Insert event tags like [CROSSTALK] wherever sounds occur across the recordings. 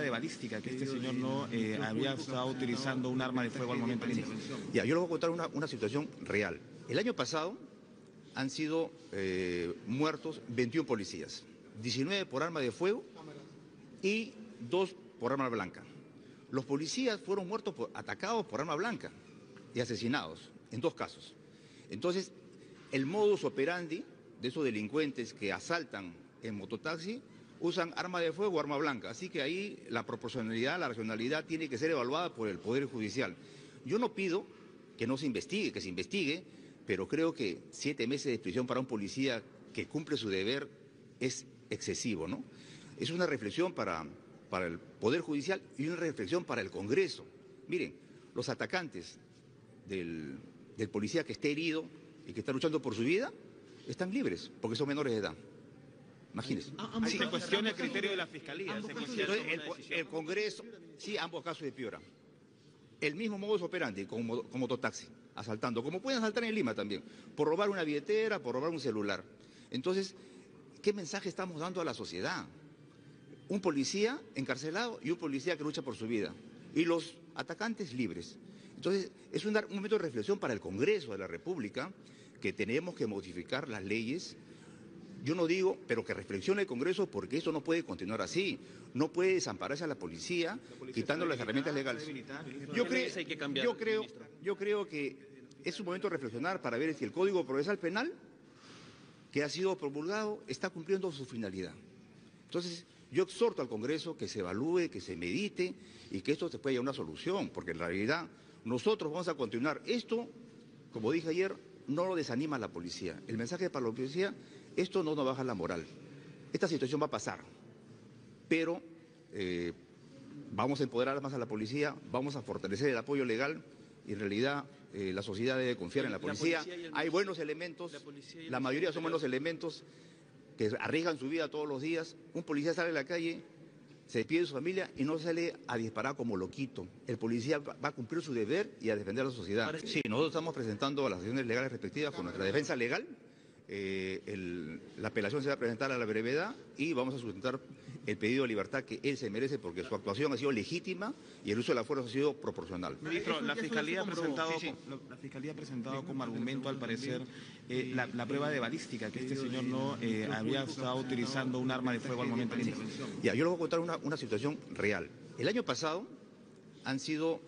de balística, que este señor no eh, había estado utilizando un arma de fuego al momento de la yo les voy a contar una, situación real. El año pasado han sido eh, muertos 21 policías, 19 por arma de fuego y 2 por arma blanca. Los policías fueron muertos por, atacados por arma blanca y asesinados, en dos casos. Entonces, el modus operandi de esos delincuentes que asaltan en mototaxi usan arma de fuego o arma blanca. Así que ahí la proporcionalidad, la racionalidad tiene que ser evaluada por el Poder Judicial. Yo no pido que no se investigue, que se investigue, pero creo que siete meses de prisión para un policía que cumple su deber es excesivo, ¿no? Es una reflexión para, para el Poder Judicial y una reflexión para el Congreso. Miren, los atacantes del, del policía que esté herido y que está luchando por su vida están libres porque son menores de edad. Imagínense. se cuestiona el criterio de la Fiscalía. Entonces, el, Congreso, sí, ambos casos de piora. El mismo modo es como, como mototaxi, asaltando, como pueden asaltar en Lima también, por robar una billetera, por robar un celular. Entonces, ¿qué mensaje estamos dando a la sociedad? Un policía encarcelado y un policía que lucha por su vida. Y los atacantes libres. Entonces, es un momento de reflexión para el Congreso de la República que tenemos que modificar las leyes yo no digo, pero que reflexione el Congreso porque esto no puede continuar así. No puede desampararse a la policía, quitando las herramientas legales. Yo, creo, que yo, creo, que es un momento de reflexionar para ver si el Código Procesal Penal que ha sido promulgado está cumpliendo su finalidad. Entonces, yo exhorto al Congreso que se evalúe, que se medite y que esto se pueda a una solución, porque en realidad nosotros vamos a continuar. Esto, como dije ayer, no lo desanima la policía. El mensaje para la policía esto no nos baja la moral. Esta situación va a pasar, pero eh, vamos a empoderar más a la policía, vamos a fortalecer el apoyo legal y en realidad eh, la sociedad debe confiar en la policía. Hay buenos elementos, la, la mayoría son buenos elementos que arriesgan su vida todos los días. Un policía sale a la calle, se despide de su familia y no sale a disparar como loquito. El policía va a cumplir su deber y a defender a la sociedad. Sí, nosotros estamos presentando a las acciones legales respectivas con nuestra defensa legal. Eh, la apelación se va a presentar a la brevedad y vamos a sustentar el pedido de libertad que él se merece porque su actuación ha sido legítima y el uso de la fuerza ha sido proporcional. Ministro, la Fiscalía ha presentado, como argumento, al parecer, eh, eh, la, prueba de balística, que este señor no había estado utilizando un arma de fuego al momento de la intervención. yo le voy a contar una, una situación real. El año pasado han sido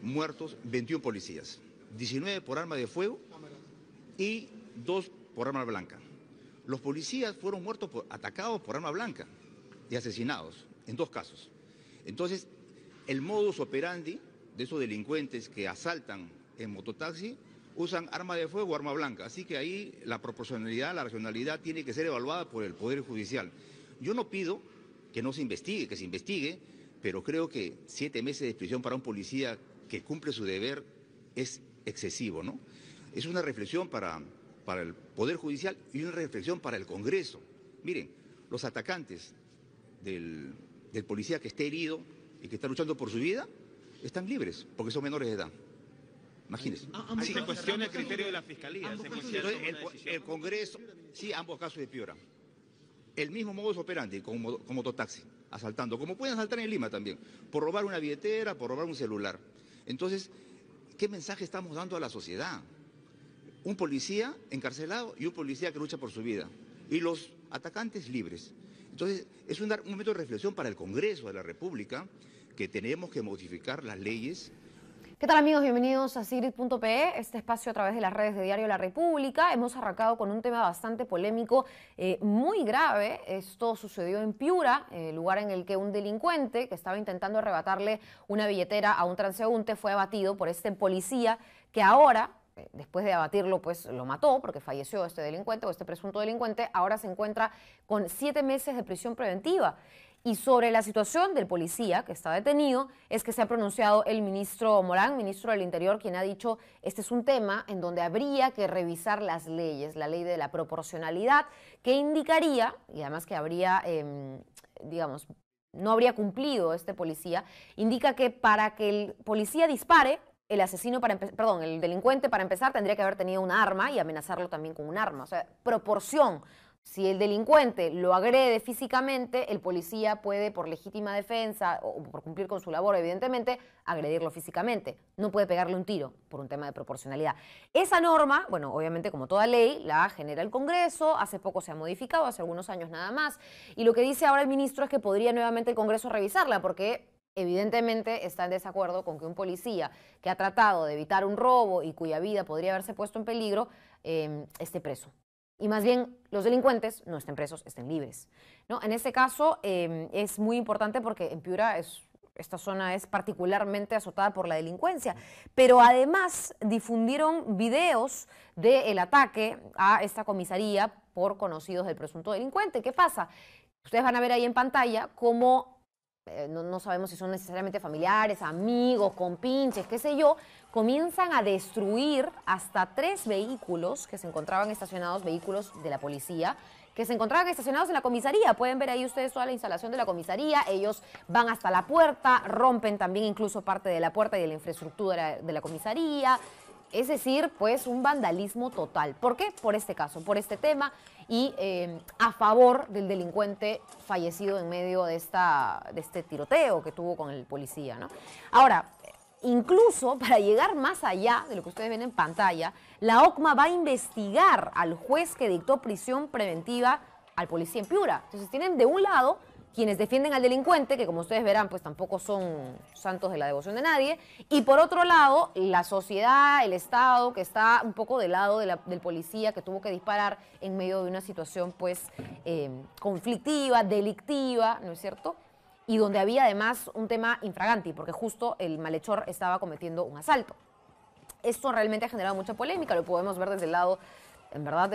muertos 21 policías, 19 por arma de fuego y dos por arma blanca. Los policías fueron muertos atacados por arma blanca y asesinados, en dos casos. Entonces, el modus operandi de esos delincuentes que asaltan en mototaxi usan arma de fuego o arma blanca. Así que ahí la proporcionalidad, la racionalidad tiene que ser evaluada por el Poder Judicial. Yo no pido que no se investigue, que se investigue, pero creo que siete meses de prisión para un policía que cumple su deber es excesivo, ¿no? Es una reflexión para para el Poder Judicial y una reflexión para el Congreso. Miren, los atacantes del, policía que esté herido y que está luchando por su vida están libres porque son menores de edad. Imagínense. Ah, Se cuestiona el criterio de la Fiscalía. el, Congreso, sí, ambos casos de Piora. El mismo modo operandi operante, con mototaxi, asaltando, como pueden asaltar en Lima también, por robar una billetera, por robar un celular. Entonces, ¿qué mensaje estamos dando a la sociedad? un policía encarcelado y un policía que lucha por su vida. Y los atacantes libres. Entonces, es un, momento de reflexión para el Congreso de la República que tenemos que modificar las leyes ¿Qué tal amigos? Bienvenidos a Sigrid.pe, este espacio a través de las redes de Diario La República. Hemos arrancado con un tema bastante polémico, eh, muy grave. Esto sucedió en Piura, el eh, lugar en el que un delincuente que estaba intentando arrebatarle una billetera a un transeúnte fue abatido por este policía que ahora eh, después de abatirlo, pues lo mató porque falleció este delincuente o este presunto delincuente, ahora se encuentra con siete meses de prisión preventiva. Y sobre la situación del policía que está detenido es que se ha pronunciado el ministro Morán, ministro del Interior, quien ha dicho este es un tema en donde habría que revisar las leyes, la ley de la proporcionalidad, que indicaría, y además que habría, em, digamos, no habría cumplido este policía, indica que para que el policía dispare el asesino, para perdón, el delincuente para empezar tendría que haber tenido un arma y amenazarlo también con un arma. O sea, proporción. Si el delincuente lo agrede físicamente, el policía puede, por legítima defensa o por cumplir con su labor, evidentemente, agredirlo físicamente. No puede pegarle un tiro por un tema de proporcionalidad. Esa norma, bueno, obviamente como toda ley, la genera el Congreso, hace poco se ha modificado, hace algunos años nada más, y lo que dice ahora el ministro es que podría nuevamente el Congreso revisarla, porque evidentemente está en desacuerdo con que un policía que ha tratado de evitar un robo y cuya vida podría haberse puesto en peligro em, esté preso. Y más bien los delincuentes no estén presos, estén libres. ¿no? En este caso em, es muy importante porque en Piura esta zona es particularmente azotada por la delincuencia. Pero además difundieron videos del ataque a esta comisaría por conocidos del presunto delincuente. ¿Qué pasa? Ustedes van a ver ahí en pantalla cómo eh, no, sabemos si son necesariamente familiares, amigos, compinches, qué sé yo, comienzan a destruir hasta tres vehículos que se encontraban estacionados, vehículos de la policía, que se encontraban estacionados en la comisaría. Pueden ver ahí ustedes toda la instalación de la comisaría. Ellos van hasta la puerta, rompen también incluso parte de la puerta y de la infraestructura de la, de la comisaría. Es decir, pues un vandalismo total. ¿Por qué? Por este caso, por este tema y em, a favor del delincuente fallecido en medio de, esta, de este tiroteo que tuvo con el policía. ¿no? Ahora, Incluso [LAUGHS] para llegar más allá de lo que ustedes ven en pantalla, la OCMA va a investigar al juez que dictó prisión preventiva al policía en Piura. Entonces tienen de un lado quienes defienden al delincuente, que como ustedes verán, pues tampoco son santos de la devoción de nadie, y por otro lado, la sociedad, el Estado, que está un poco del lado del policía que tuvo que disparar en medio de una situación pues eh, conflictiva, delictiva, ¿no es cierto? Y donde había además un tema infraganti, porque justo el malhechor estaba cometiendo un asalto. Esto realmente ha generado mucha polémica, lo podemos ver desde el lado en verdad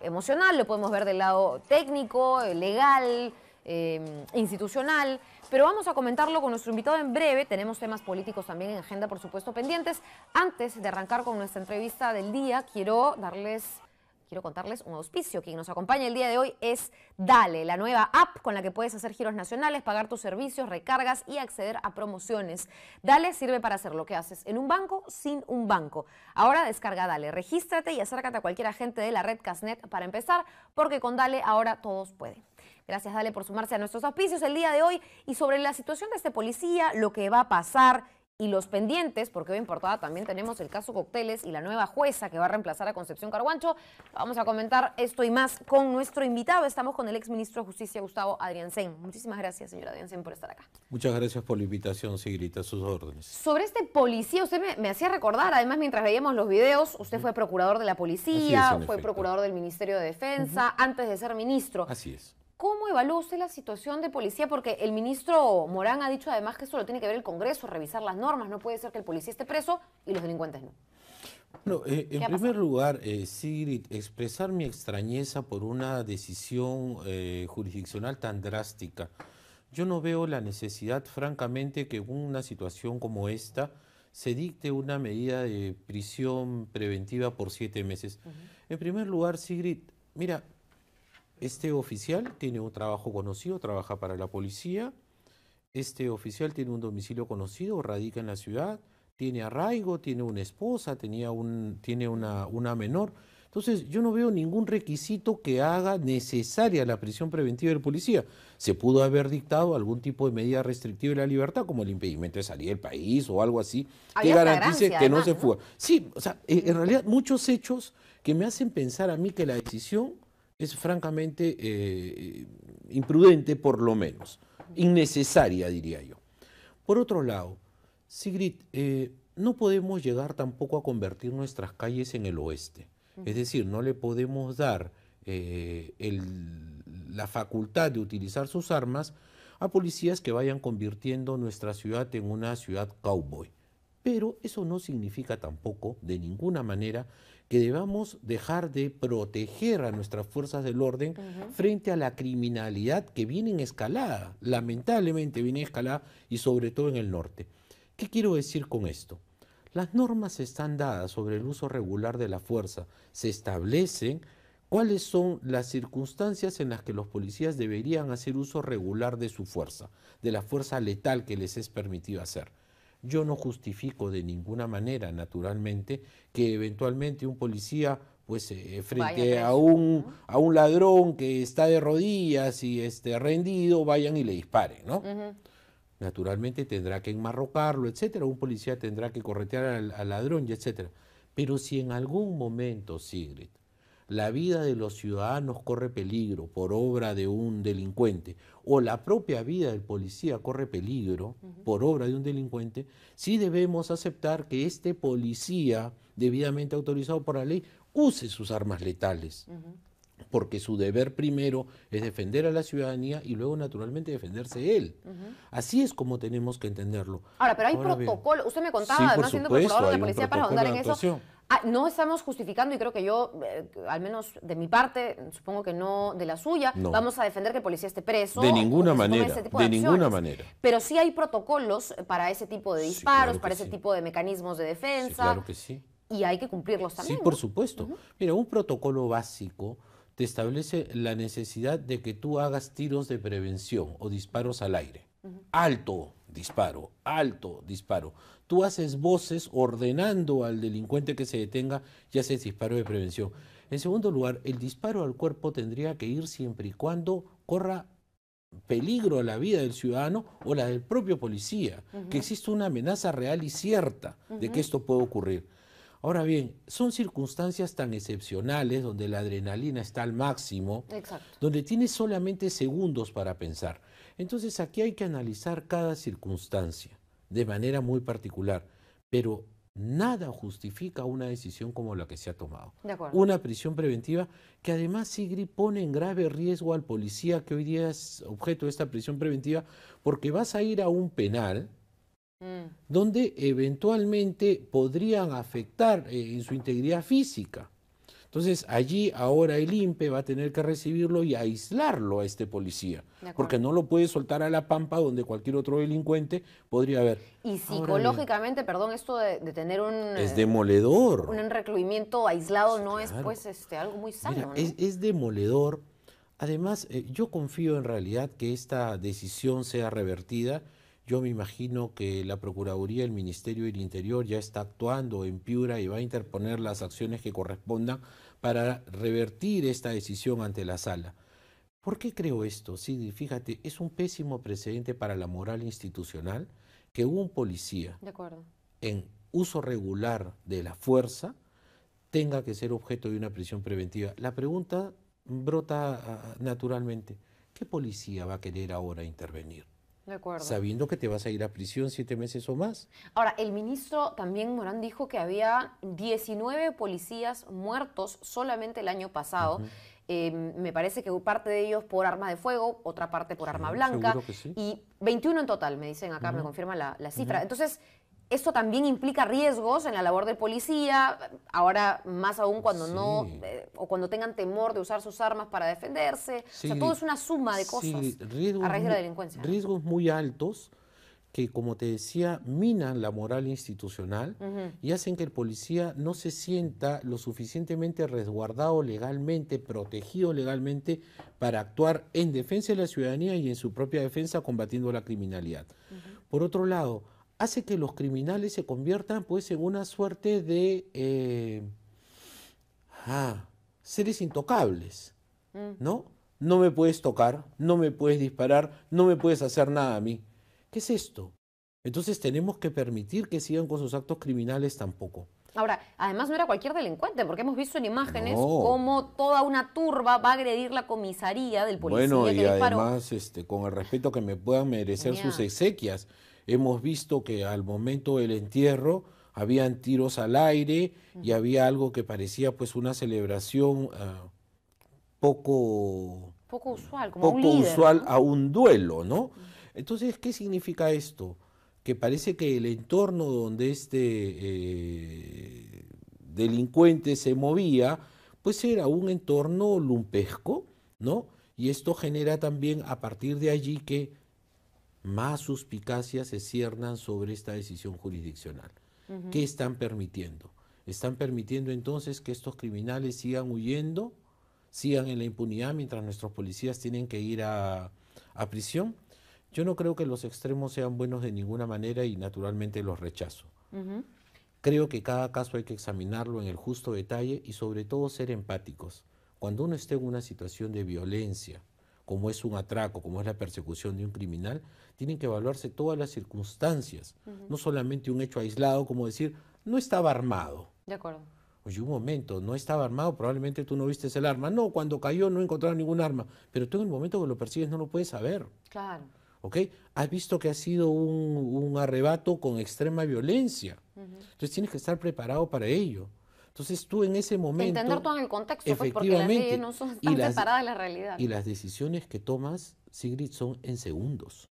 emocional, lo podemos ver del lado técnico, eh, legal, Em, institucional, pero vamos a comentarlo con nuestro invitado en breve. Tenemos temas políticos también en agenda, por supuesto, pendientes. Antes de arrancar con nuestra entrevista del día, quiero darles quiero contarles un auspicio. que nos acompaña el día de hoy es Dale, la nueva app con la que puedes hacer giros nacionales, pagar tus servicios, recargas y acceder a promociones. Dale sirve para hacer lo que haces en un banco sin un banco. Ahora descarga Dale, regístrate y acércate a cualquier agente de la red Casnet para empezar, porque con Dale ahora todos pueden. Gracias, Dale, por sumarse a nuestros auspicios el día de hoy y sobre la situación de este policía, lo que va a pasar y los pendientes, porque hoy en portada también tenemos el caso Cocteles y la nueva jueza que va a reemplazar a Concepción Carguancho. Vamos a comentar esto y más con nuestro invitado. Estamos con el exministro de Justicia, Gustavo Adrián Adriansen. Muchísimas gracias, señora Adriansen, por estar acá. Muchas gracias por la invitación, Sigrita, a sus órdenes. Sobre este policía, usted me, hacía recordar, además, mientras veíamos los videos, usted fue procurador de la policía, fue procurador del Ministerio de Defensa, antes de ser ministro. Así es. ¿Cómo evalúa la situación de policía? Porque el ministro Morán ha dicho además que eso lo tiene que ver el Congreso, revisar las normas. No puede ser que el policía esté preso y los delincuentes no. Bueno, eh, en primer lugar, eh, Sigrid, expresar mi extrañeza por una decisión eh, jurisdiccional tan drástica. Yo no veo la necesidad, francamente, que en una situación como esta se dicte una medida de prisión preventiva por siete meses. En primer lugar, Sigrid, mira, este oficial tiene un trabajo conocido, trabaja para la policía. Este oficial tiene un domicilio conocido, radica en la ciudad, tiene arraigo, tiene una esposa, tenía un, tiene una, una menor. Entonces, yo no veo ningún requisito que haga necesaria la prisión preventiva del policía. Se pudo haber dictado algún tipo de medida restrictiva de la libertad, como el impedimento de salir del país o algo así, que garantice que no se fuga. Sí, o sea, en realidad muchos hechos que me hacen pensar a mí que la decisión es francamente eh, imprudente por lo menos, innecesaria diría yo. Por otro lado, Sigrid, eh, no podemos llegar tampoco a convertir nuestras calles en el oeste, es decir, no le podemos dar eh, el, la facultad de utilizar sus armas a policías que vayan convirtiendo nuestra ciudad en una ciudad cowboy. Pero eso no significa tampoco, de ninguna manera, que debamos dejar de proteger a nuestras fuerzas del orden frente a la criminalidad que viene en escalada, lamentablemente viene en escalada y sobre todo en el norte. ¿Qué quiero decir con esto? Las normas están dadas sobre el uso regular de la fuerza, se establecen cuáles son las circunstancias en las que los policías deberían hacer uso regular de su fuerza, de la fuerza letal que les es permitido hacer. Yo no justifico de ninguna manera, naturalmente, que eventualmente un policía pues eh, eh, frente a un, a un ladrón que está de rodillas y este, rendido, vayan y le disparen, ¿no? Naturalmente tendrá que enmarrocarlo, etcétera, un policía tendrá que corretear al, ladrón, etcétera. Pero si en algún momento, Sigrid, la vida de los ciudadanos corre peligro por obra de un delincuente o la propia vida del policía corre peligro por obra de un delincuente, sí debemos aceptar que este policía debidamente autorizado por la ley use sus armas letales. porque su deber primero es defender a la ciudadanía y luego naturalmente defenderse él. Así es como tenemos que entenderlo. Ahora, pero hay protocolo, usted me contaba, además siendo procurador de la policía, para ahondar en eso, Ah, no estamos justificando, y creo que yo, eh, al menos de mi parte, supongo que no de la suya, vamos a defender que el policía esté preso. De ninguna manera. de, ninguna manera. Pero sí hay protocolos para ese tipo de disparos, para ese tipo de mecanismos de defensa. claro que sí. Y hay que cumplirlos también. Sí, por supuesto. Mira, un protocolo básico te establece la necesidad de que tú hagas tiros de prevención o disparos al aire. Alto, disparo, alto disparo. Tú haces voces ordenando al delincuente que se detenga y haces disparo de prevención. En segundo lugar, el disparo al cuerpo tendría que ir siempre y cuando corra peligro a la vida del ciudadano o la del propio policía, que existe una amenaza real y cierta de que esto puede ocurrir. Ahora bien, son circunstancias tan excepcionales donde la adrenalina está al máximo, donde tienes solamente segundos para pensar. Entonces aquí hay que analizar cada circunstancia de manera muy particular, pero nada justifica una decisión como la que se ha tomado. una prisión preventiva que además Sigri pone en grave riesgo al policía que hoy día es objeto de esta prisión preventiva porque vas a ir a un penal mm. donde eventualmente podrían afectar eh, en su integridad física. Entonces allí ahora el INPE va a tener que recibirlo y aislarlo a este policía, porque no lo puede soltar a la pampa donde cualquier otro delincuente podría haber. Y psicológicamente, perdón, esto de, tener un... Es eh, demoledor. Un recluimiento aislado no es pues este, algo muy sano. es, demoledor. Además, eh, yo confío en realidad que esta decisión sea revertida. Yo me imagino que la Procuraduría, el Ministerio del Interior ya está actuando en Piura y va a interponer las acciones que correspondan para revertir esta decisión ante la sala. ¿Por qué creo esto? Sí, fíjate, es un pésimo precedente para la moral institucional que un policía, en uso regular de la fuerza, tenga que ser objeto de una prisión preventiva. La pregunta brota ah, ah, naturalmente, ¿qué policía va a querer ahora intervenir? Sabiendo que te vas a ir a prisión siete meses o más. Ahora, el ministro también Morán dijo que había 19 policías muertos solamente el año pasado. Em, me parece que parte de ellos por arma de fuego, otra parte por arma blanca. Y 21 en total, me dicen acá, me confirma la, cifra. Entonces, esto también implica riesgos en la labor del policía, ahora más aún cuando no, eh, o cuando tengan temor de usar sus armas para defenderse. o sea, todo es una suma de cosas a raíz de la delincuencia. Riesgos muy altos que, como te decía, minan la moral institucional y hacen que el policía no se sienta lo suficientemente resguardado legalmente, protegido legalmente, para actuar en defensa de la ciudadanía y en su propia defensa combatiendo la criminalidad. Por otro lado, hace que los criminales se conviertan pues en una suerte de eh, ah, seres intocables, mm. ¿no? No me puedes tocar, no me puedes disparar, no me puedes hacer nada a mí. ¿Qué es esto? Entonces tenemos que permitir que sigan con sus actos criminales tampoco. Ahora, además no era cualquier delincuente, porque hemos visto en imágenes cómo toda una turba va a agredir la comisaría del policía. Bueno, y además, este, con el respeto que me puedan merecer sus exequias, Hemos visto que al momento del entierro habían tiros al aire y había algo que parecía pues una celebración ah, poco, poco usual, como a un duelo, ¿no? Entonces, ¿qué significa esto? Que parece que el entorno donde este eh, delincuente se movía, pues era un entorno lumpesco, ¿no? Y esto genera también a partir de allí que más suspicacias se ciernan sobre esta decisión jurisdiccional. ¿Qué están permitiendo? Están permitiendo entonces que estos criminales sigan huyendo, sigan en la impunidad mientras nuestros policías tienen que ir a, prisión. Yo no creo que los extremos sean buenos de ninguna manera y naturalmente los rechazo. Creo que cada caso hay que examinarlo en el justo detalle y sobre todo ser empáticos. Cuando uno esté en una situación de violencia, como es un atraco, como es la persecución de un criminal, tienen que evaluarse todas las circunstancias, no solamente un hecho aislado, como decir, no estaba armado. De acuerdo. Oye, un momento, no estaba armado, probablemente tú no viste el arma. No, cuando cayó no encontraron ningún arma, pero tú en el momento que lo persigues no lo puedes saber. Claro. ¿Ok? Has visto que ha sido un, arrebato con extrema violencia. Entonces tienes que estar preparado para ello. Entonces tú en ese momento... Entender todo en el contexto, efectivamente, pues, porque las no son tan de la realidad. Y las decisiones que tomas, Sigrid, son en segundos.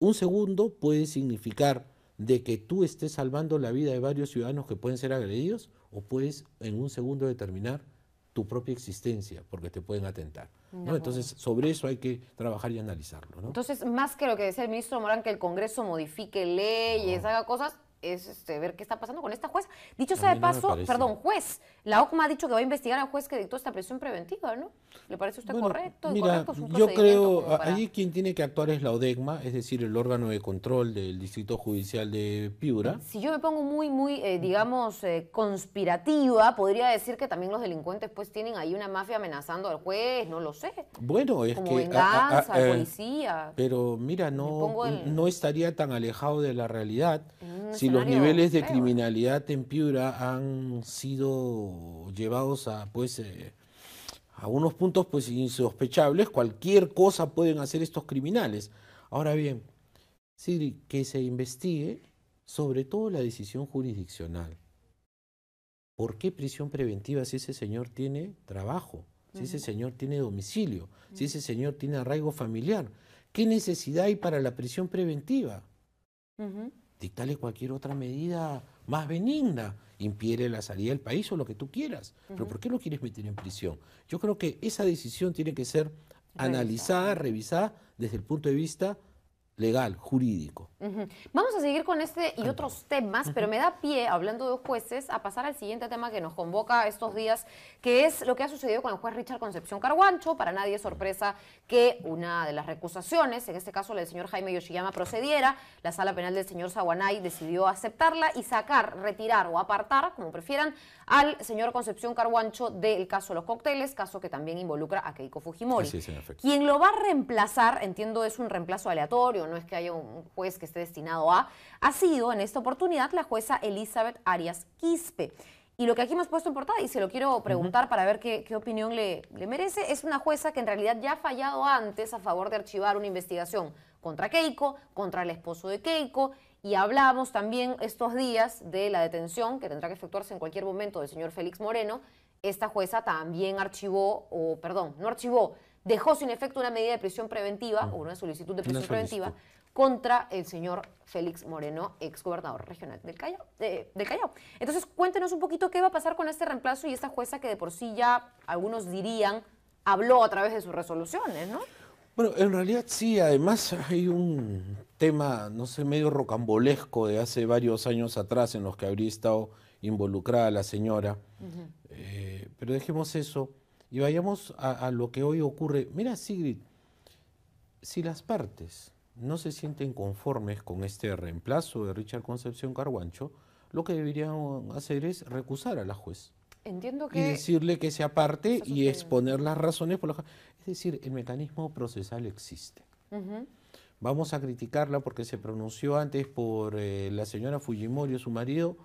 Un segundo puede significar de que tú estés salvando la vida de varios ciudadanos que pueden ser agredidos o puedes en un segundo determinar tu propia existencia porque te pueden atentar. Entonces, sobre eso hay que trabajar y analizarlo. Entonces, más que lo que decía el ministro Morán, que el Congreso modifique leyes, haga cosas, es este, ver qué está pasando con esta juez. Dicho sea de paso, perdón, juez, la OCMA ha dicho que va a investigar al juez que dictó esta presión preventiva, ¿no? ¿Le parece usted correcto? Mira, yo creo, ahí quien tiene que actuar es la ODECMA, es decir, el órgano de control del Distrito Judicial de Piura. Si yo me pongo muy, muy, eh, digamos, eh, conspirativa, podría decir que también los delincuentes pues tienen ahí una mafia amenazando al juez, no lo sé. Bueno, es que... Ah, ah, ah, eh, policía. Pero mira, no, no estaría tan alejado de la realidad si los niveles de criminalidad en Piura han sido llevados a, pues, eh, a unos puntos pues, insospechables, cualquier cosa pueden hacer estos criminales. Ahora bien, sí, que se investigue sobre todo la decisión jurisdiccional. ¿Por qué prisión preventiva si ese señor tiene trabajo? Si ese señor tiene domicilio, si ese señor tiene arraigo familiar, ¿qué necesidad hay para la prisión preventiva? dictale cualquier otra medida más benigna, impiere la salida del país o lo que tú quieras. Pero ¿por qué lo quieres meter en prisión? Yo creo que esa decisión tiene que ser analizada, revisada desde el punto de vista legal, jurídico. Vamos a seguir con este y otros temas, pero me da pie, hablando de jueces, a pasar al siguiente tema que nos convoca estos días, que es lo que ha sucedido con el juez Richard Concepción Carguancho. Para nadie es sorpresa que una de las recusaciones, en este caso la del señor Jaime Yoshiyama, procediera. La sala penal del señor Saguanay decidió aceptarla y sacar, retirar o apartar, como prefieran, al señor Concepción Carguancho del caso Los Cócteles, caso que también involucra a Keiko Fujimori. Quien lo va a reemplazar, entiendo, es un reemplazo aleatorio, no es que haya un juez que esté destinado a, ha sido en esta oportunidad la jueza Elizabeth Arias Quispe. Y lo que aquí hemos puesto en portada, y se lo quiero preguntar para ver qué, opinión le, le, merece, es una jueza que en realidad ya ha fallado antes a favor de archivar una investigación contra Keiko, contra el esposo de Keiko, y hablamos también estos días de la detención que tendrá que efectuarse en cualquier momento del señor Félix Moreno. Esta jueza también archivó, o perdón, no archivó, dejó sin efecto una medida de prisión preventiva, mm. o una solicitud de prisión preventiva, contra el señor Félix Moreno, ex gobernador regional del Callao, de, Callao. Entonces, cuéntenos un poquito qué va a pasar con este reemplazo y esta jueza que de por sí ya algunos dirían habló a través de sus resoluciones, ¿no? Bueno, en realidad sí, además hay un tema, no sé, medio rocambolesco de hace varios años atrás en los que habría estado involucrada la señora. Eh, pero dejemos eso. Y vayamos a, lo que hoy ocurre. Mira, Sigrid, si las partes no se sienten conformes con este reemplazo de Richard Concepción Carguancho, lo que deberían hacer es recusar a la juez. Entiendo que... Y decirle que se aparte y exponer las razones por las Es decir, el mecanismo procesal existe. Vamos a criticarla porque se pronunció antes por eh, la señora Fujimori o su marido.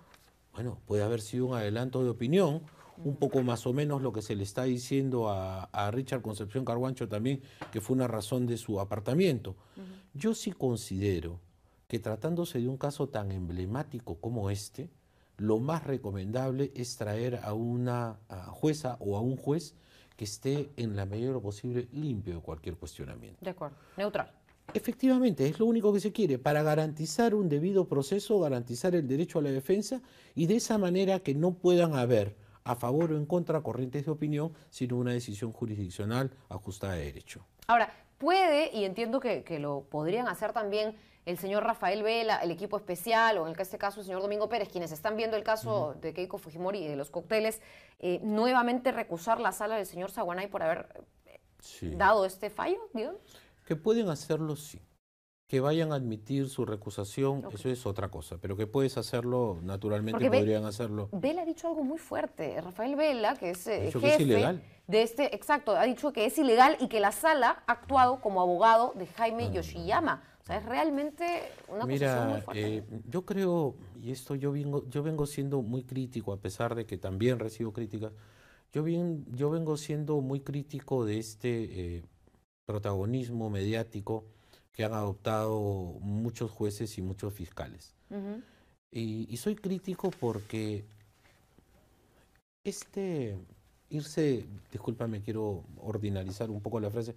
Bueno, puede haber sido un adelanto de opinión un poco más o menos lo que se le está diciendo a, Richard Concepción Carguancho también, que fue una razón de su apartamiento. Yo sí considero que tratándose de un caso tan emblemático como este, lo más recomendable es traer a una jueza o a un juez que esté en la mayor lo posible limpio de cualquier cuestionamiento. De acuerdo, neutral. Efectivamente, es lo único que se quiere, para garantizar un debido proceso, garantizar el derecho a la defensa y de esa manera que no puedan haber a favor o en contra corrientes de opinión, sino una decisión jurisdiccional ajustada de derecho. Ahora, puede, y entiendo que, lo podrían hacer también el señor Rafael Vela, el equipo especial, o en este caso el señor Domingo Pérez, quienes están viendo el caso de Keiko Fujimori y de los cócteles, eh, nuevamente recusar la sala del señor Saguanay por haber eh, dado este fallo, Que pueden hacerlo, sí. Que vayan a admitir su recusación, eso es otra cosa, pero que puedes hacerlo naturalmente, podrían hacerlo. Vela ha dicho algo muy fuerte, Rafael Vela, que es, jefe eh, que es ilegal. de este, exacto, ha dicho que es ilegal y que la sala ha actuado como abogado de Jaime ah. Yoshiyama. O sea, es realmente una Mira, muy fuerte. Eh, yo creo, y esto yo vengo, yo vengo siendo muy crítico, a pesar de que también recibo críticas, yo, bien, yo vengo siendo muy crítico de este eh, protagonismo mediático que han adoptado muchos jueces y muchos fiscales. y, soy crítico porque este irse, discúlpame, quiero ordinalizar un poco la frase,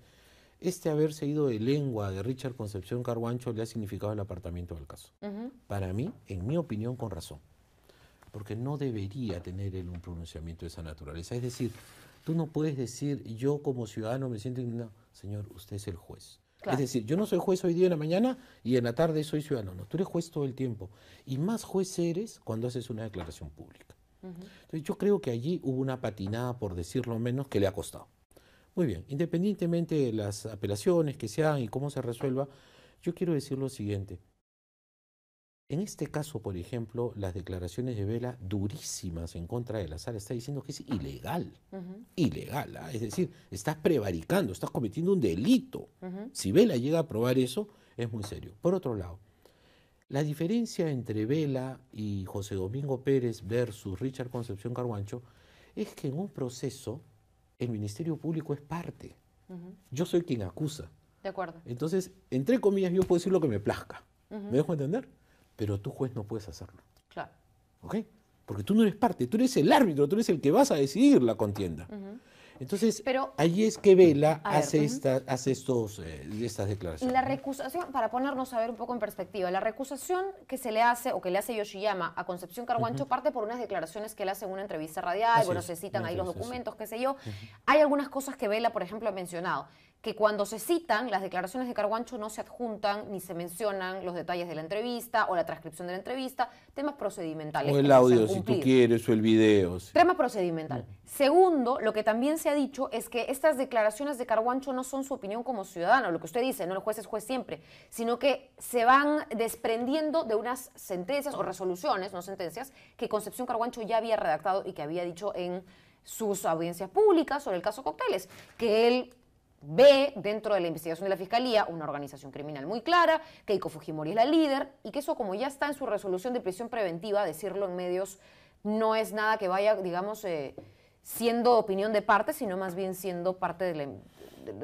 este haberse ido de lengua de Richard Concepción Carguancho le ha significado el apartamiento del caso. Para mí, en mi opinión, con razón. Porque no debería tener él un pronunciamiento de esa naturaleza. Es decir, tú no puedes decir, yo como ciudadano me siento Señor, usted es el juez. Es decir, yo no soy juez hoy día en la mañana y en la tarde soy ciudadano. tú eres juez todo el tiempo. Y más juez eres cuando haces una declaración pública. Entonces, yo creo que allí hubo una patinada, por decirlo menos, que le ha costado. Muy bien, independientemente de las apelaciones que se hagan y cómo se resuelva, yo quiero decir lo siguiente. En este caso, por ejemplo, las declaraciones de Vela durísimas en contra de la sala está diciendo que es ilegal, ilegal, ¿ah? es decir, estás prevaricando, estás cometiendo un delito. Si Vela llega a probar eso, es muy serio. Por otro lado, la diferencia entre Vela y José Domingo Pérez versus Richard Concepción Carguancho es que en un proceso el Ministerio Público es parte. Yo soy quien acusa. De acuerdo. Entonces, entre comillas, yo puedo decir lo que me plazca. ¿Me dejo entender? pero tú juez no puedes hacerlo. Claro. ¿Ok? Porque tú no eres parte, tú eres el árbitro, tú eres el que vas a decidir la contienda. Entonces, pero, ahí es que Vela hace, hace estos, eh, estas declaraciones. La recusación, para ponernos a ver un poco en perspectiva, la recusación que se le hace o que le hace Yoshiyama a Concepción Carguancho parte por unas declaraciones que él hace en una entrevista radial, bueno, se citan ahí los documentos, qué sé yo. Hay algunas cosas que Vela, por ejemplo, ha mencionado que cuando se citan, las declaraciones de Carguancho no se adjuntan ni se mencionan los detalles de la entrevista o la transcripción de la entrevista, temas procedimentales. O el audio, si tú quieres, o el video. Sí. Tema procedimental. Mm. Segundo, lo que también se ha dicho es que estas declaraciones de Carguancho no son su opinión como ciudadano, lo que usted dice, no el juez es juez siempre, sino que se van desprendiendo de unas sentencias o resoluciones, no sentencias, que Concepción Carguancho ya había redactado y que había dicho en sus audiencias públicas sobre el caso Cocteles, que él ve dentro de la investigación de la Fiscalía una organización criminal muy clara, que Keiko Fujimori es la líder y que eso como ya está en su resolución de prisión preventiva, decirlo en medios no es nada que vaya, digamos, eh, siendo opinión de parte, sino más bien siendo parte de,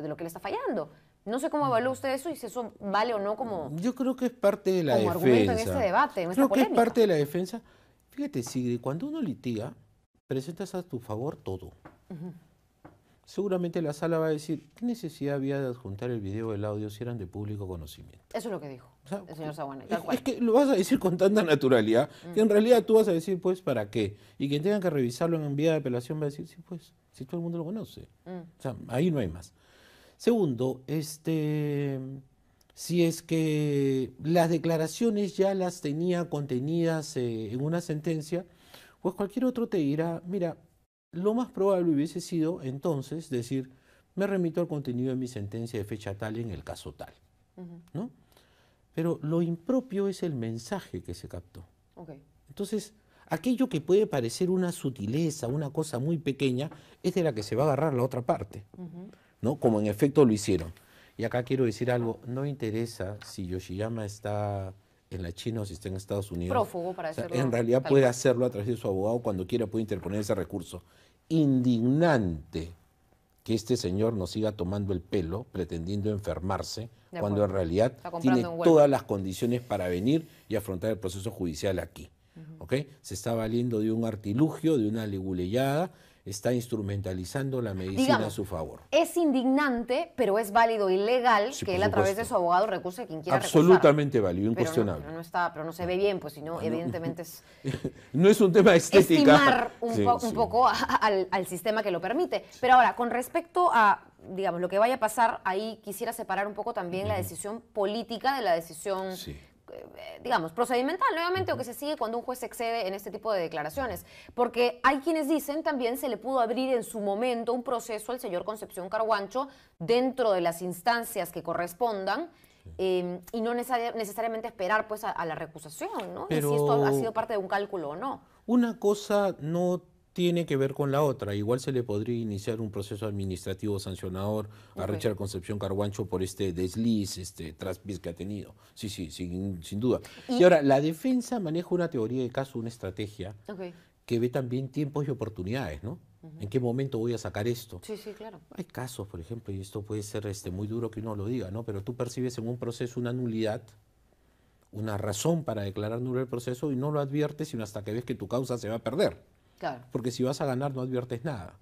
lo que le está fallando. No sé cómo evalúa mm. usted eso y si eso vale o no como... Yo creo que es parte de la como defensa. argumento en este debate, en creo que es parte de la defensa. Fíjate, Sigrid, cuando uno litiga, presentas a tu favor todo seguramente la sala va a decir, ¿qué necesidad había de adjuntar el video o el audio si eran de público conocimiento? Eso es lo que dijo el señor Tal Es, que lo vas a decir con tanta naturalidad que mm. en realidad tú vas a decir, pues, ¿para qué? Y quien tenga que revisarlo en vía de apelación va a decir, sí, pues, si todo el mundo lo conoce. Mm. O sea, ahí no hay más. Segundo, este, si es que las declaraciones ya las tenía contenidas eh, en una sentencia, pues cualquier otro te dirá, mira, lo más probable hubiese sido entonces decir, me remito al contenido de mi sentencia de fecha tal en el caso tal. ¿no? Pero lo impropio es el mensaje que se captó. Entonces, aquello que puede parecer una sutileza, una cosa muy pequeña, es de la que se va a agarrar la otra parte, ¿no? Como en efecto lo hicieron. Y acá quiero decir algo, no interesa si Yoshiyama está en la China o si está en Estados Unidos. en realidad puede hacerlo a través de su abogado cuando quiera, puede interponer ese recurso. Indignante que este señor nos siga tomando el pelo, pretendiendo enfermarse, cuando en realidad tiene todas las condiciones para venir y afrontar el proceso judicial aquí. Se está valiendo de un artilugio, de una leguleyada está instrumentalizando la medicina a su favor. Es indignante, pero es válido y legal que él a través de su abogado recuse a quien quiera Absolutamente válido, incuestionable. Pero no, está, pero no se ve bien, pues si no, ah, evidentemente es... [LAUGHS] no es un tema estético. Estimar un, un poco al, sistema que lo permite. Pero ahora, con respecto a digamos, lo que vaya a pasar, ahí quisiera separar un poco también la decisión política de la decisión sí. Eh, digamos, procedimental nuevamente o que se sigue cuando un juez excede en este tipo de declaraciones. Porque hay quienes dicen también se le pudo abrir en su momento un proceso al señor Concepción Carguancho dentro de las instancias que correspondan em, y no necesariamente esperar pues a, la recusación, ¿no? si esto ha sido parte de un cálculo o no. Una cosa no tiene que ver con la otra. Igual se le podría iniciar un proceso administrativo sancionador a Richard Concepción Carguancho por este desliz, este traspiés que ha tenido. Sí, sí, sin, duda. ¿Y? ahora, la defensa maneja una teoría de caso, una estrategia que ve también tiempos y oportunidades, ¿no? ¿En qué momento voy a sacar esto? Sí, sí, claro. Hay casos, por ejemplo, y esto puede ser este, muy duro que uno lo diga, ¿no? Pero tú percibes en un proceso una nulidad, una razón para declarar nulo el proceso y no lo adviertes sino hasta que ves que tu causa se va a perder. Porque si vas a ganar no adviertes nada.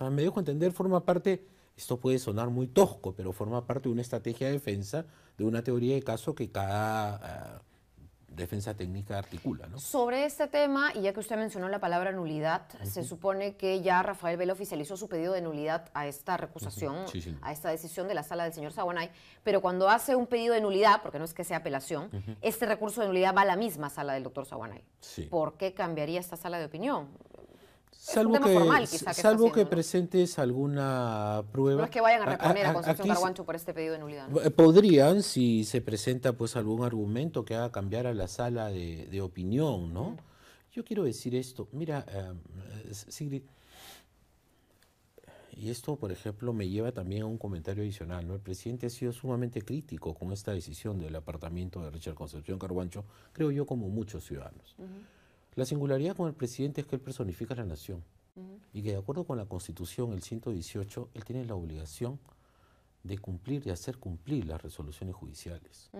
me dejo entender, forma parte, esto puede sonar muy tosco, pero forma parte de una estrategia de defensa, de una teoría de caso que cada eh, defensa técnica articula. Sobre este tema, y ya que usted mencionó la palabra nulidad, se supone que ya Rafael Vela oficializó su pedido de nulidad a esta recusación, a esta decisión de la sala del señor Sabonay, pero cuando hace un pedido de nulidad, porque no es que sea apelación, este recurso de nulidad va a la misma sala del doctor Sabonay. ¿Por qué cambiaría esta sala de opinión? Salvo que, presentes alguna prueba. No es que vayan a reponer a, Concepción Carguancho por este pedido de nulidad. Eh, podrían, si se presenta pues algún argumento que haga cambiar a la sala de, opinión, ¿no? Yo quiero decir esto. Mira, eh, Sigrid, y esto, por ejemplo, me lleva también a un comentario adicional, ¿no? El presidente ha sido sumamente crítico con esta decisión del apartamento de Richard Concepción Carguancho, creo yo, como muchos ciudadanos. La singularidad con el presidente es que él personifica la nación y que de acuerdo con la Constitución, el 118, él tiene la obligación de cumplir, y hacer cumplir las resoluciones judiciales.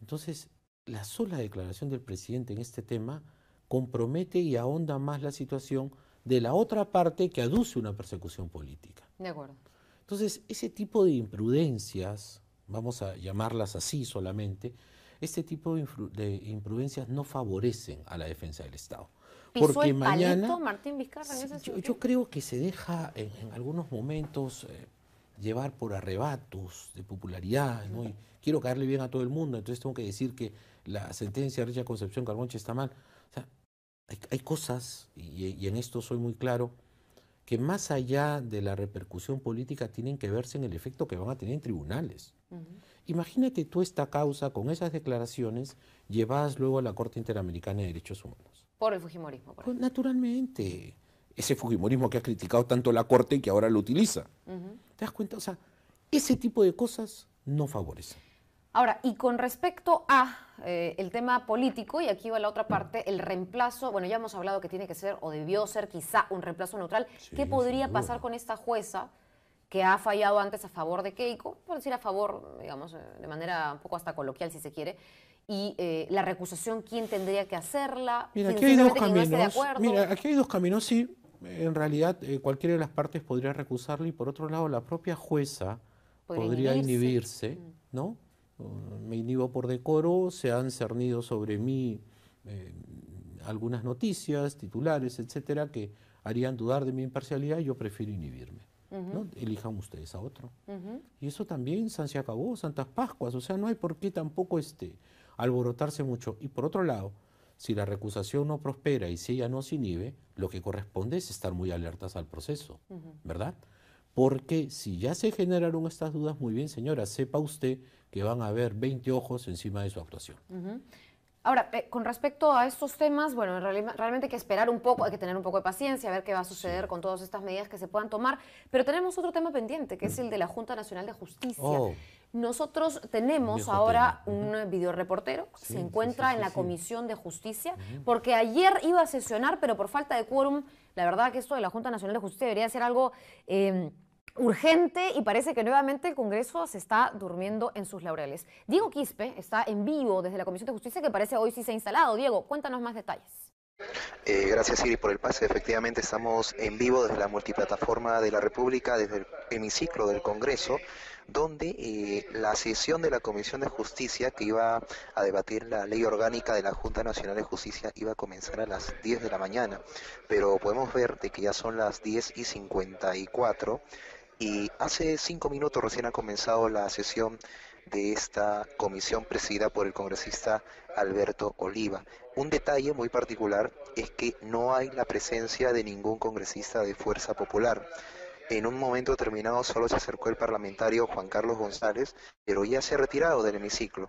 Entonces, la sola declaración del presidente en este tema compromete y ahonda más la situación de la otra parte que aduce una persecución política. De acuerdo. Entonces, ese tipo de imprudencias, vamos a llamarlas así solamente, este tipo de, imprudencias no favorecen a la defensa del Estado. porque mañana yo, creo que se deja en, algunos momentos eh, llevar por arrebatos de popularidad, quiero caerle bien a todo el mundo, entonces tengo que decir que la sentencia de Richard Concepción Carbonche está mal. O sea, hay, cosas, y en esto soy muy claro, que más allá de la repercusión política tienen que verse en el efecto que van a tener en tribunales. Imagínate tú esta causa con esas declaraciones llevadas luego a la Corte Interamericana de Derechos Humanos. Por el Fujimorismo. Por pues, naturalmente. Ese Fujimorismo que ha criticado tanto la Corte y que ahora lo utiliza. ¿Te das cuenta? O sea, ese tipo de cosas no favorecen. Ahora, y con respecto a eh, el tema político, y aquí va la otra parte, el reemplazo, bueno, ya hemos hablado que tiene que ser o debió ser quizá un reemplazo neutral. ¿Qué podría pasar con esta jueza que ha fallado antes a favor de Keiko, por decir a favor, digamos, eh, de manera un poco hasta coloquial si se quiere, y eh, la recusación, quién tendría que hacerla. Mira, aquí hay dos caminos. mira, aquí hay dos caminos, sí. En realidad, cualquiera de las partes podría recusarla, y por otro lado, la propia jueza podría, inhibirse, mm. ¿no? me inhibo por decoro, se han cernido sobre mí eh, algunas noticias, titulares, etcétera, que harían dudar de mi imparcialidad, y yo prefiero inhibirme. Elijan ustedes a otro. Y eso también San se acabó, Santas Pascuas, o sea, no hay por qué tampoco este, alborotarse mucho. Y por otro lado, si la recusación no prospera y si ella no se inhibe, lo que corresponde es estar muy alertas al proceso, ¿verdad? Porque si ya se generaron estas dudas, muy bien señora, sepa usted que van a haber 20 ojos encima de su actuación. Ahora, eh, con respecto a estos temas, bueno, realmente hay que esperar un poco, hay que tener un poco de paciencia, a ver qué va a suceder con todas estas medidas que se puedan tomar. Pero tenemos otro tema pendiente, que es mm. el de la Junta Nacional de Justicia. Oh. Nosotros tenemos ahora un eh, videoreportero, se encuentra en la Comisión de Justicia, porque ayer iba a sesionar, pero por falta de quórum, la verdad que esto de la Junta Nacional de Justicia debería ser algo... Em, urgente y parece que nuevamente el Congreso se está durmiendo en sus laureles. Diego Quispe está en vivo desde la Comisión de Justicia que parece hoy sí se ha instalado. Diego, cuéntanos más detalles. Eh, gracias Siri por el pase. Efectivamente estamos en vivo desde la multiplataforma de la República, desde el hemiciclo del Congreso, donde eh, la sesión de la Comisión de Justicia que iba a debatir la ley orgánica de la Junta Nacional de Justicia iba a comenzar a las 10 de la mañana. Pero podemos ver de que ya son las 10 y 54 y hace cinco minutos recién ha comenzado la sesión de esta comisión presidida por el congresista Alberto Oliva. Un detalle muy particular es que no hay la presencia de ningún congresista de Fuerza Popular. En un momento determinado solo se acercó el parlamentario Juan Carlos González, pero ya se ha retirado del hemiciclo.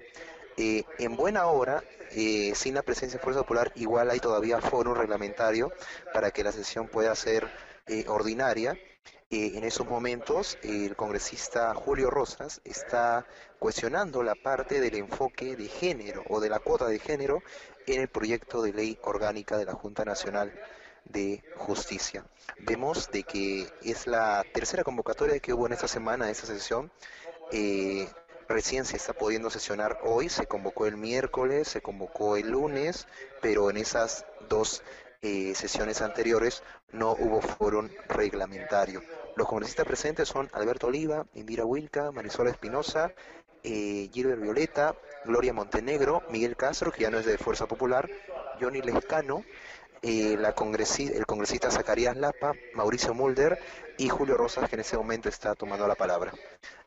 Eh, en buena hora, eh, sin la presencia de Fuerza Popular, igual hay todavía foro reglamentario para que la sesión pueda ser eh, ordinaria eh, en esos momentos, el congresista Julio Rosas está cuestionando la parte del enfoque de género o de la cuota de género en el proyecto de ley orgánica de la Junta Nacional de Justicia. Vemos de que es la tercera convocatoria que hubo en esta semana, en esta sesión. Eh, recién se está pudiendo sesionar hoy, se convocó el miércoles, se convocó el lunes, pero en esas dos eh, sesiones anteriores no hubo foro reglamentario. Los congresistas presentes son Alberto Oliva, Indira Wilca, Marisol Espinosa, eh, Gilbert Violeta, Gloria Montenegro, Miguel Castro, que ya no es de Fuerza Popular, Johnny Lescano, eh, la el congresista Zacarías Lapa, Mauricio Mulder y Julio Rosas, que en ese momento está tomando la palabra.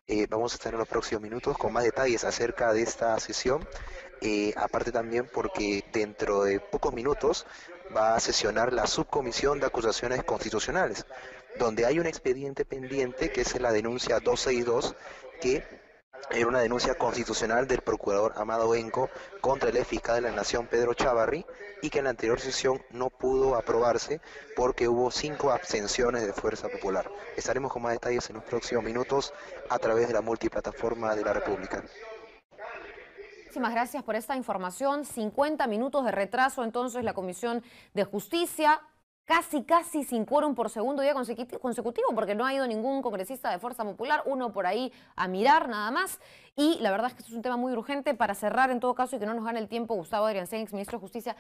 Eh, vamos a estar en los próximos minutos con más detalles acerca de esta sesión. Eh, aparte también porque dentro de pocos minutos va a sesionar la Subcomisión de Acusaciones Constitucionales, donde hay un expediente pendiente que es la denuncia 262 que era una denuncia constitucional del procurador Amado Enco contra el ex de la Nación Pedro Chavarri y que en la anterior sesión no pudo aprobarse porque hubo cinco abstenciones de Fuerza Popular. Estaremos con más detalles en los próximos minutos a través de la multiplataforma de la República. Muchísimas gracias por esta información. 50 minutos de retraso entonces la Comisión de Justicia. Casi, casi sin quórum por segundo día consecutivo, porque no ha ido ningún congresista de Fuerza Popular, uno por ahí a mirar nada más. Y la verdad es que esto es un tema muy urgente para cerrar en todo caso y que no nos gane el tiempo. Gustavo Adrián ex ministro de Justicia,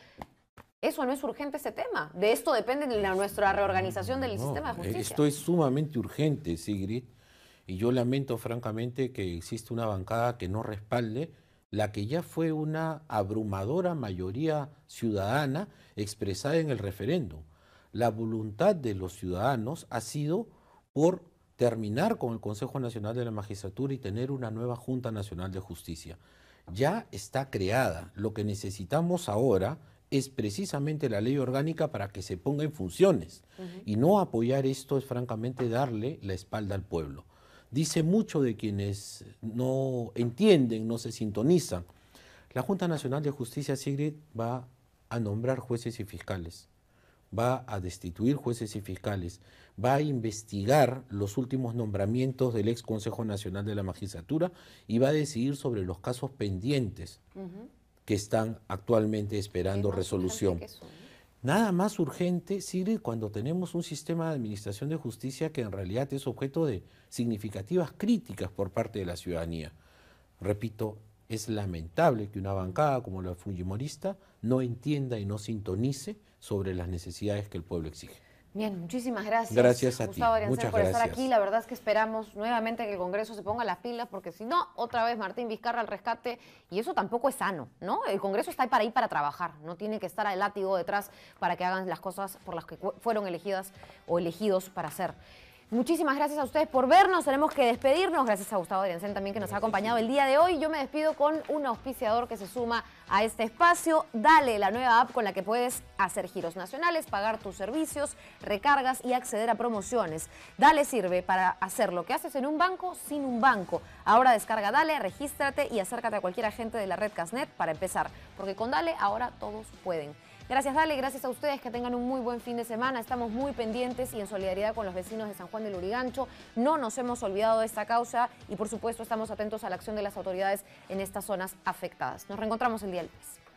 eso no es urgente ese tema. De esto depende de la, nuestra reorganización del eh, sistema de justicia. Esto es sumamente urgente, Sigrid. Y yo lamento francamente que existe una bancada que no respalde la que ya fue una abrumadora mayoría ciudadana expresada en el referéndum. La voluntad de los ciudadanos ha sido por terminar con el Consejo Nacional de la Magistratura y tener una nueva Junta Nacional de Justicia. Ya está creada. Lo que necesitamos ahora es precisamente la ley orgánica para que se ponga en funciones. Y no apoyar esto es francamente darle la espalda al pueblo dice mucho de quienes no entienden, no se sintonizan. La Junta Nacional de Justicia Sigrid va a nombrar jueces y fiscales, va a destituir jueces y fiscales, va a investigar los últimos nombramientos del ex Consejo Nacional de la Magistratura y va a decidir sobre los casos pendientes que están actualmente esperando resolución. Nada más urgente, sigue cuando tenemos un sistema de administración de justicia que en realidad es objeto de significativas críticas por parte de la ciudadanía. Repito, es lamentable que una bancada como la Fujimorista no entienda y no sintonice sobre las necesidades que el pueblo exige. Bien, muchísimas gracias. Gracias a Gustavo ti. por estar aquí. La verdad es que esperamos nuevamente que el Congreso se ponga las pilas, porque si no, otra vez Martín Vizcarra al rescate. Y eso tampoco es sano, ¿no? El Congreso está ahí para ahí para trabajar. No tiene que estar al látigo detrás para que hagan las cosas por las que fueron elegidas o elegidos para hacer. Muchísimas gracias a ustedes por vernos. Tenemos que despedirnos. Gracias a Gustavo Adriansen también que nos ha acompañado el día de hoy. Yo me despido con un auspiciador que se suma a este espacio. Dale, la nueva app con la que puedes hacer giros nacionales, pagar tus servicios, recargas y acceder a promociones. Dale sirve para hacer lo que haces en un banco sin un banco. Ahora descarga Dale, regístrate y acércate a cualquier agente de la red Casnet para empezar. Porque con Dale ahora todos pueden. Gracias, Dale. Gracias a ustedes. Que tengan un muy buen fin de semana. Estamos muy pendientes y en solidaridad con los vecinos de San Juan del Urigancho. No nos hemos olvidado de esta causa y, por supuesto, estamos atentos a la acción de las autoridades en estas zonas afectadas. Nos reencontramos el día lunes.